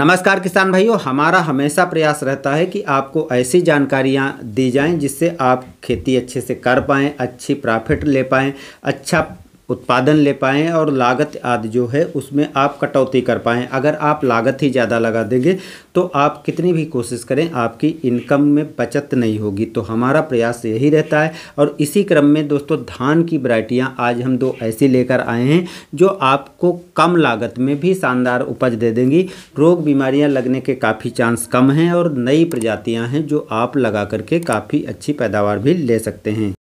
नमस्कार किसान भाइयों हमारा हमेशा प्रयास रहता है कि आपको ऐसी जानकारियाँ दी जाएं जिससे आप खेती अच्छे से कर पाएँ अच्छी प्रॉफिट ले पाएँ अच्छा उत्पादन ले पाएँ और लागत आदि जो है उसमें आप कटौती कर पाएँ अगर आप लागत ही ज़्यादा लगा देंगे तो आप कितनी भी कोशिश करें आपकी इनकम में बचत नहीं होगी तो हमारा प्रयास यही रहता है और इसी क्रम में दोस्तों धान की वरायटियाँ आज हम दो ऐसी लेकर आए हैं जो आपको कम लागत में भी शानदार उपज दे देंगी रोग बीमारियाँ लगने के काफ़ी चांस कम हैं और नई प्रजातियाँ हैं जो आप लगा करके काफ़ी अच्छी पैदावार भी ले सकते हैं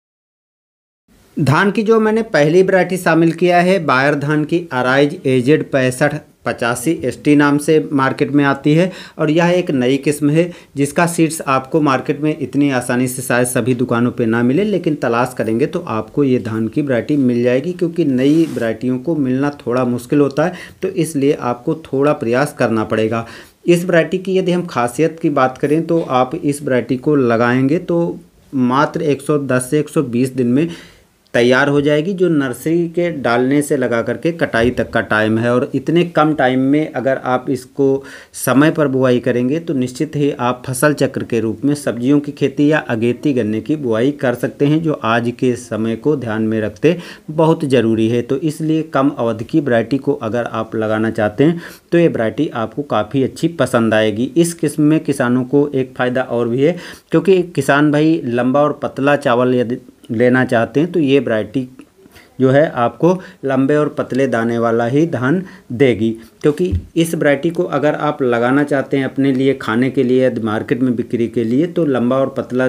धान की जो मैंने पहली वरायटी शामिल किया है बायर धान की अराइज एजेड पैंसठ पचासी एस नाम से मार्केट में आती है और यह एक नई किस्म है जिसका सीड्स आपको मार्केट में इतनी आसानी से शायद सभी दुकानों पे ना मिले लेकिन तलाश करेंगे तो आपको ये धान की वरायटी मिल जाएगी क्योंकि नई वरायटियों को मिलना थोड़ा मुश्किल होता है तो इसलिए आपको थोड़ा प्रयास करना पड़ेगा इस वरायटी की यदि हम खासियत की बात करें तो आप इस वरायटी को लगाएंगे तो मात्र एक से एक दिन में तैयार हो जाएगी जो नर्सरी के डालने से लगा करके कटाई तक का टाइम है और इतने कम टाइम में अगर आप इसको समय पर बुआई करेंगे तो निश्चित ही आप फसल चक्र के रूप में सब्जियों की खेती या अगेती गन्ने की बुआई कर सकते हैं जो आज के समय को ध्यान में रखते बहुत ज़रूरी है तो इसलिए कम अवधि की वरायटी को अगर आप लगाना चाहते हैं तो ये वरायटी आपको काफ़ी अच्छी पसंद आएगी इस किस्म में किसानों को एक फ़ायदा और भी है क्योंकि किसान भाई लंबा और पतला चावल यदि लेना चाहते हैं तो ये वरायटी जो है आपको लंबे और पतले दाने वाला ही धान देगी क्योंकि इस वरायटी को अगर आप लगाना चाहते हैं अपने लिए खाने के लिए मार्केट में बिक्री के लिए तो लंबा और पतला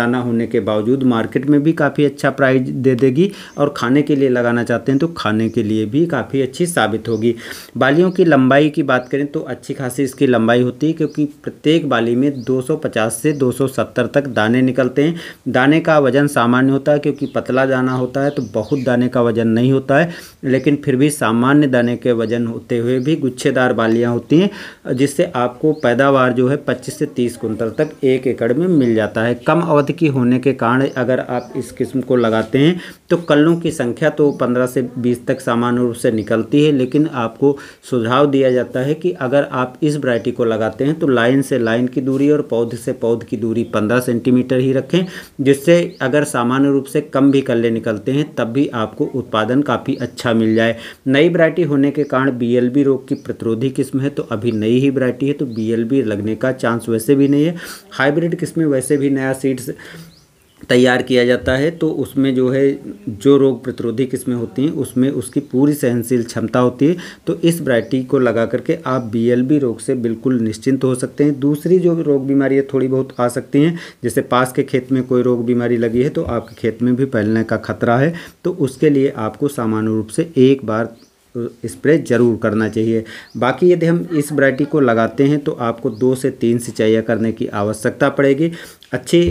दाना होने के बावजूद मार्केट में भी काफ़ी अच्छा प्राइस दे देगी और खाने के लिए लगाना चाहते हैं तो खाने के लिए भी काफ़ी अच्छी साबित होगी बालियों की लंबाई की बात करें तो अच्छी खासी इसकी लंबाई होती है क्योंकि प्रत्येक बाली में दो से दो तक दाने निकलते हैं दाने का वजन सामान्य होता है क्योंकि पतला दाना होता है तो बहुत दाने का वजन नहीं होता है लेकिन फिर भी सामान्य दाने के वजन होते हुए भी गुच्छेदार बालियाँ होती हैं जिससे आपको पैदावार जो है पच्चीस से तीस कुंतल तक एक एकड़ में मिल जाता है कम अवधि की होने के कारण अगर आप इस किस्म को लगाते हैं तो कलों की संख्या तो पंद्रह से बीस तक सामान्य रूप से निकलती है लेकिन आपको सुझाव दिया जाता है कि अगर आप इस वरायटी को लगाते हैं तो लाइन से लाइन की दूरी और पौध से पौध की दूरी पंद्रह सेंटीमीटर ही रखें जिससे अगर सामान्य रूप से कम भी कल्ले निकलते हैं तब भी आपको आपको उत्पादन काफ़ी अच्छा मिल जाए नई वरायटी होने के कारण बीएलबी रोग की प्रतिरोधी किस्म है तो अभी नई ही वरायटी है तो बीएलबी लगने का चांस वैसे भी नहीं है हाइब्रिड किस्में वैसे भी नया सीड्स तैयार किया जाता है तो उसमें जो है जो रोग प्रतिरोधी किस्में होती हैं उसमें उसकी पूरी सहनशील क्षमता होती है तो इस वरायटी को लगा करके आप बीएलबी रोग से बिल्कुल निश्चिंत हो सकते हैं दूसरी जो रोग बीमारी है थोड़ी बहुत आ सकती हैं जैसे पास के खेत में कोई रोग बीमारी लगी है तो आपके खेत में भी फैलने का खतरा है तो उसके लिए आपको सामान्य रूप से एक बार स्प्रे ज़रूर करना चाहिए बाकी यदि हम इस वरायटी को लगाते हैं तो आपको दो से तीन सिंचाइयाँ करने की आवश्यकता पड़ेगी अच्छी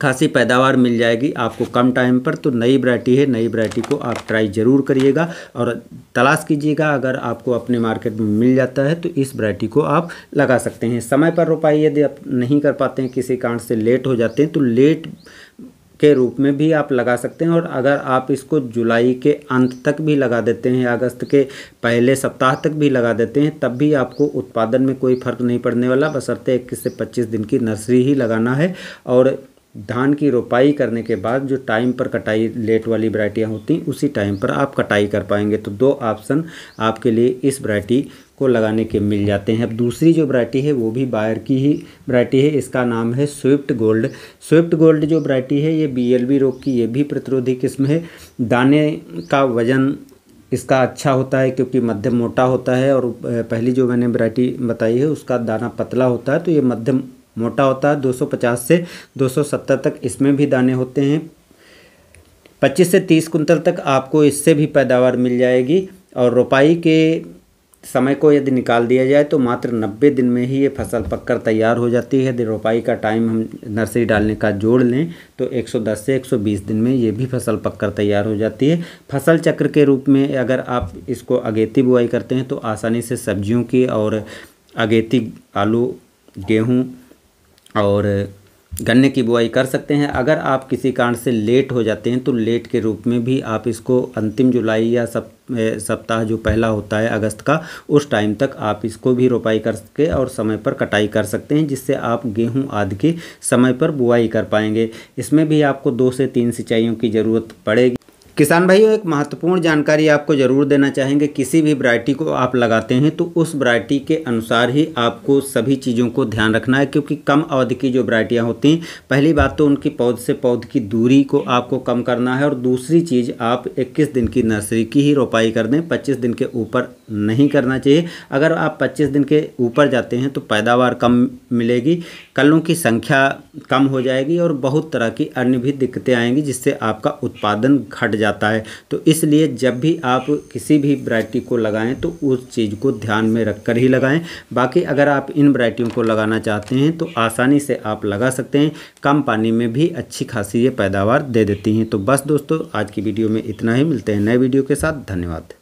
खासी पैदावार मिल जाएगी आपको कम टाइम पर तो नई वरायटी है नई वरायटी को आप ट्राई ज़रूर करिएगा और तलाश कीजिएगा अगर आपको अपने मार्केट में मिल जाता है तो इस वरायटी को आप लगा सकते हैं समय पर रोपाई यदि आप नहीं कर पाते हैं किसी कारण से लेट हो जाते हैं तो लेट के रूप में भी आप लगा सकते हैं और अगर आप इसको जुलाई के अंत तक भी लगा देते हैं अगस्त के पहले सप्ताह तक भी लगा देते हैं तब भी आपको उत्पादन में कोई फ़र्क नहीं पड़ने वाला बसरते इक्कीस से पच्चीस दिन की नर्सरी ही लगाना है और धान की रोपाई करने के बाद जो टाइम पर कटाई लेट वाली वरायटियाँ होती हैं उसी टाइम पर आप कटाई कर पाएंगे तो दो ऑप्शन आपके लिए इस वरायटी को लगाने के मिल जाते हैं अब दूसरी जो वरायटी है वो भी बायर की ही वरायटी है इसका नाम है स्विफ्ट गोल्ड स्विफ्ट गोल्ड जो वरायटी है ये बीएलबी रोग की ये भी प्रतिरोधी किस्म है दाने का वज़न इसका अच्छा होता है क्योंकि मध्यम मोटा होता है और पहली जो मैंने वरायटी बताई है उसका दाना पतला होता है तो ये मध्यम मोटा होता है 250 से 270 तक इसमें भी दाने होते हैं 25 से 30 कुंतल तक आपको इससे भी पैदावार मिल जाएगी और रोपाई के समय को यदि निकाल दिया जाए तो मात्र 90 दिन में ही ये फसल पककर तैयार हो जाती है यदि रोपाई का टाइम हम नर्सरी डालने का जोड़ लें तो 110 से 120 दिन में ये भी फसल पककर तैयार हो जाती है फसल चक्र के रूप में अगर आप इसको अगेती बुआई करते हैं तो आसानी से सब्जियों की और अगेती आलू गेहूँ और गन्ने की बुआई कर सकते हैं अगर आप किसी कारण से लेट हो जाते हैं तो लेट के रूप में भी आप इसको अंतिम जुलाई या सब सप्ताह जो पहला होता है अगस्त का उस टाइम तक आप इसको भी रोपाई कर सके और समय पर कटाई कर सकते हैं जिससे आप गेहूं आदि की समय पर बुआई कर पाएंगे इसमें भी आपको दो से तीन सिंचाइयों की ज़रूरत पड़ेगी किसान भाइयों एक महत्वपूर्ण जानकारी आपको ज़रूर देना चाहेंगे किसी भी वरायटी को आप लगाते हैं तो उस वरायटी के अनुसार ही आपको सभी चीज़ों को ध्यान रखना है क्योंकि कम अवधि की जो वरायटियाँ होती हैं पहली बात तो उनकी पौध से पौध की दूरी को आपको कम करना है और दूसरी चीज़ आप इक्कीस दिन की नर्सरी की ही रोपाई कर दें पच्चीस दिन के ऊपर नहीं करना चाहिए अगर आप 25 दिन के ऊपर जाते हैं तो पैदावार कम मिलेगी कलों की संख्या कम हो जाएगी और बहुत तरह की अन्य भी दिक्कतें आएंगी जिससे आपका उत्पादन घट जाता है तो इसलिए जब भी आप किसी भी वरायटी को लगाएं तो उस चीज़ को ध्यान में रख कर ही लगाएँ बाकी अगर आप इन वरायटियों को लगाना चाहते हैं तो आसानी से आप लगा सकते हैं कम पानी में भी अच्छी खासी ये पैदावार दे देती हैं तो बस दोस्तों आज की वीडियो में इतना ही मिलते हैं नए वीडियो के साथ धन्यवाद